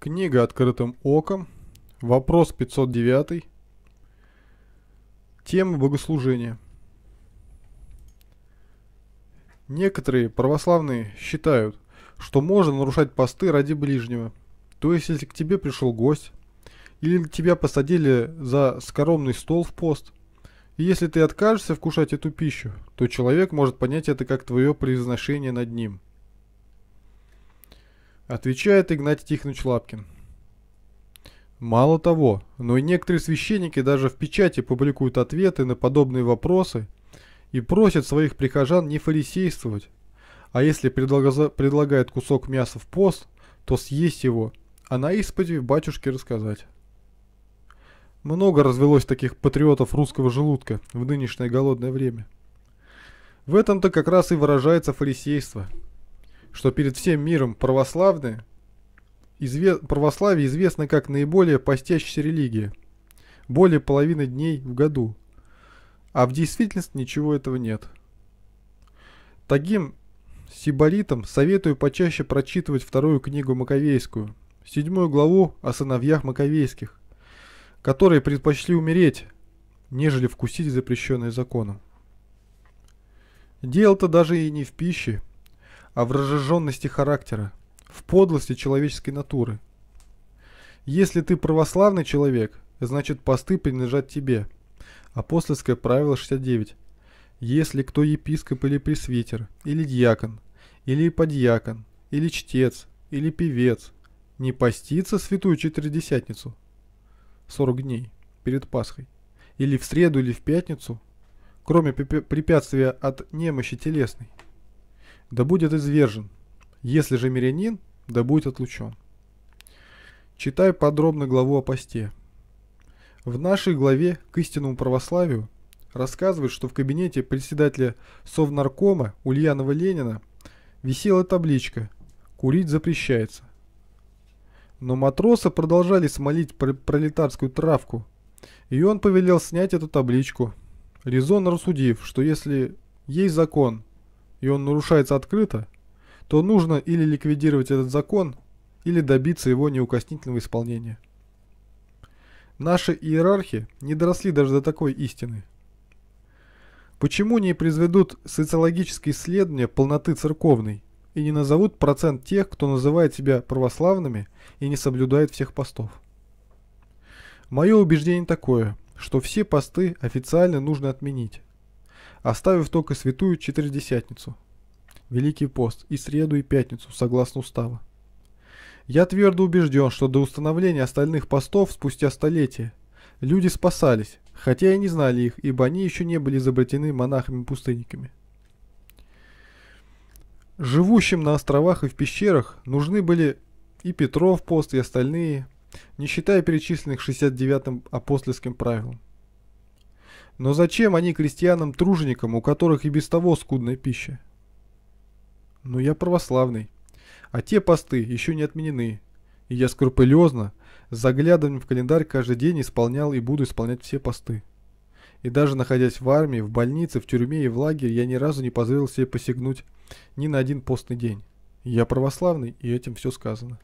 Книга «Открытым оком». Вопрос 509. Тема богослужения. Некоторые православные считают, что можно нарушать посты ради ближнего. То есть, если к тебе пришел гость, или тебя посадили за скоромный стол в пост, и если ты откажешься вкушать эту пищу, то человек может понять это как твое превозношение над ним – Отвечает Игнатий Тихонович Лапкин. Мало того, но и некоторые священники даже в печати публикуют ответы на подобные вопросы и просят своих прихожан не фарисействовать, а если предлагают кусок мяса в пост, то съесть его, а на исповеди батюшке рассказать. Много развелось таких патриотов русского желудка в нынешнее голодное время. В этом-то как раз и выражается фарисейство – что перед всем миром православные изве, православие известно как наиболее постящаяся религия, более половины дней в году, а в действительности ничего этого нет. Таким сибаритам советую почаще прочитывать вторую книгу Маковейскую, седьмую главу о сыновьях Маковейских, которые предпочли умереть, нежели вкусить запрещенное законом. Дело-то даже и не в пище – а в разжиженности характера, в подлости человеческой натуры. Если ты православный человек, значит посты принадлежат тебе. Апостольское правило 69. Если кто епископ или пресвитер, или дьякон, или подьякон, или чтец, или певец, не постится святую четыредесятницу 40 дней перед Пасхой, или в среду, или в пятницу, кроме препятствия от немощи телесной, да будет извержен, если же мирянин, да будет отлучен. Читай подробно главу о посте. В нашей главе к истинному православию рассказывают, что в кабинете председателя Совнаркома Ульянова Ленина висела табличка «Курить запрещается». Но матросы продолжали смолить пролетарскую травку, и он повелел снять эту табличку, резонно рассудив, что если есть закон – и он нарушается открыто, то нужно или ликвидировать этот закон, или добиться его неукоснительного исполнения. Наши иерархи не доросли даже до такой истины. Почему не произведут социологические исследования полноты церковной и не назовут процент тех, кто называет себя православными и не соблюдает всех постов? Мое убеждение такое, что все посты официально нужно отменить оставив только святую четыредесятницу, Великий пост и среду и пятницу, согласно уставу. Я твердо убежден, что до установления остальных постов спустя столетия люди спасались, хотя и не знали их, ибо они еще не были изобретены монахами-пустынниками. Живущим на островах и в пещерах нужны были и Петров пост, и остальные, не считая перечисленных 69-м апостольским правилом. Но зачем они крестьянам-труженикам, у которых и без того скудная пища? Но ну, я православный. А те посты еще не отменены. И я скрупулезно, заглядывая в календарь каждый день исполнял и буду исполнять все посты. И даже находясь в армии, в больнице, в тюрьме и в лагере, я ни разу не позволил себе посягнуть ни на один постный день. Я православный, и этим все сказано.